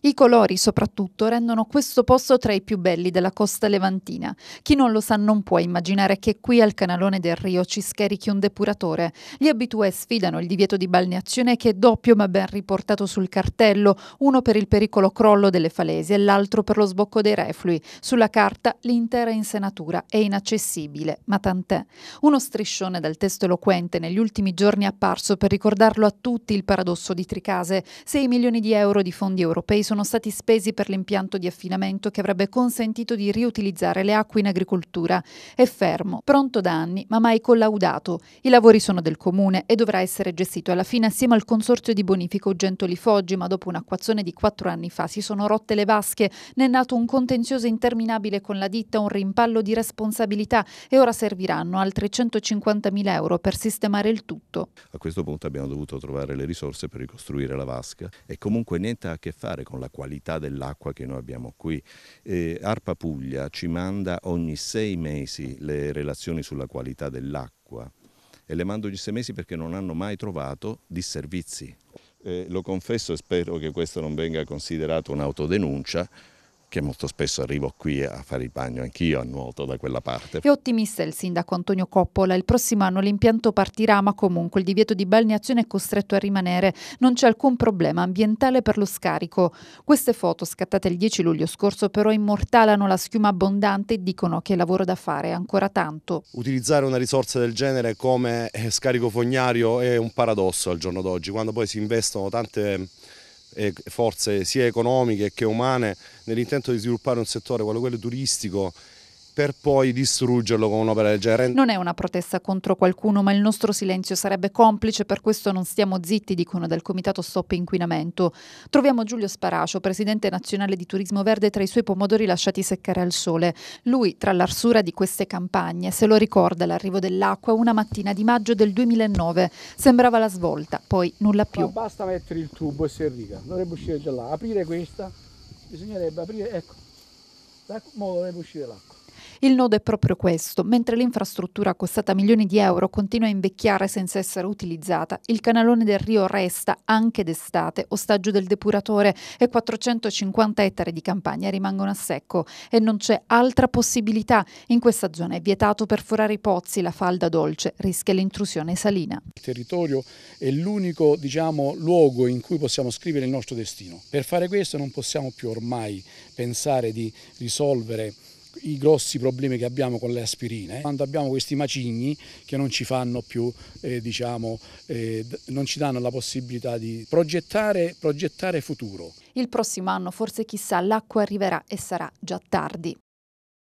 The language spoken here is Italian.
I colori soprattutto rendono questo posto tra i più belli della costa levantina. Chi non lo sa non può immaginare che qui al canalone del Rio ci scherichi un depuratore. Gli abitue sfidano il divieto di balneazione che è doppio ma ben riportato sul cartello, uno per il pericolo crollo delle falesi e l'altro per lo sbocco dei reflui. Sulla carta l'intera insenatura è inaccessibile, ma tant'è. Uno striscione dal testo eloquente negli ultimi giorni apparso per ricordarlo a tutti il paradosso di Tricase. 6 milioni di euro di fondi europei sono stati spesi per l'impianto di affinamento che avrebbe consentito di riutilizzare le acque in agricoltura. È fermo, pronto da anni, ma mai collaudato. I lavori sono del comune e dovrà essere gestito alla fine assieme al consorzio di bonifico Gentoli Foggi, ma dopo un'acquazione di quattro anni fa si sono rotte le vasche, ne è nato un contenzioso interminabile con la ditta, un rimpallo di responsabilità e ora serviranno altri 150.000 euro per sistemare il tutto. A questo punto abbiamo dovuto trovare le risorse per ricostruire la vasca e comunque niente a che fare con con la qualità dell'acqua che noi abbiamo qui. Eh, Arpa Puglia ci manda ogni sei mesi le relazioni sulla qualità dell'acqua e le mando ogni sei mesi perché non hanno mai trovato disservizi. Eh, lo confesso e spero che questo non venga considerato un'autodenuncia, che molto spesso arrivo qui a fare il bagno anch'io a nuoto da quella parte. È ottimista il sindaco Antonio Coppola, il prossimo anno l'impianto partirà ma comunque il divieto di balneazione è costretto a rimanere, non c'è alcun problema ambientale per lo scarico. Queste foto scattate il 10 luglio scorso però immortalano la schiuma abbondante e dicono che il lavoro da fare è ancora tanto. Utilizzare una risorsa del genere come eh, scarico fognario è un paradosso al giorno d'oggi, quando poi si investono tante forze sia economiche che umane nell'intento di sviluppare un settore, quello, quello turistico, per poi distruggerlo con un'opera del genere. Non è una protesta contro qualcuno, ma il nostro silenzio sarebbe complice, per questo non stiamo zitti, dicono dal Comitato Stop Inquinamento. Troviamo Giulio Sparacio, presidente nazionale di Turismo Verde, tra i suoi pomodori lasciati seccare al sole. Lui, tra l'arsura di queste campagne, se lo ricorda l'arrivo dell'acqua una mattina di maggio del 2009. Sembrava la svolta, poi nulla più. Ma basta mettere il tubo e si riga, dovrebbe uscire da là. Aprire questa, bisognerebbe aprire, ecco, ora dovrebbe uscire l'acqua. Il nodo è proprio questo. Mentre l'infrastruttura costata milioni di euro continua a invecchiare senza essere utilizzata, il canalone del Rio resta, anche d'estate, ostaggio del depuratore e 450 ettari di campagna rimangono a secco. E non c'è altra possibilità. In questa zona è vietato perforare i pozzi, la falda dolce rischia l'intrusione salina. Il territorio è l'unico diciamo, luogo in cui possiamo scrivere il nostro destino. Per fare questo non possiamo più ormai pensare di risolvere i grossi problemi che abbiamo con le aspirine, quando abbiamo questi macigni che non ci fanno più, eh, diciamo, eh, non ci danno la possibilità di progettare, progettare futuro. Il prossimo anno, forse chissà, l'acqua arriverà e sarà già tardi.